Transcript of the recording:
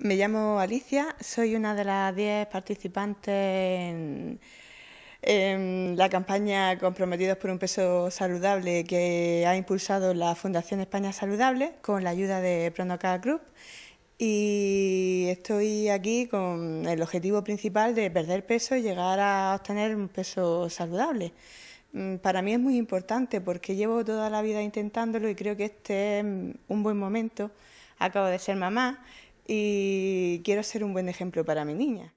Me llamo Alicia, soy una de las diez participantes en, la campaña Comprometidos por un peso saludable que ha impulsado la Fundación España Saludable con la ayuda de Pronoca Group y estoy aquí con el objetivo principal de perder peso y llegar a obtener un peso saludable. Mm, para mí es muy importante porque llevo toda la vida intentándolo y creo que este es un buen momento. Acabo de ser mamá y quiero ser un buen ejemplo para mi niña.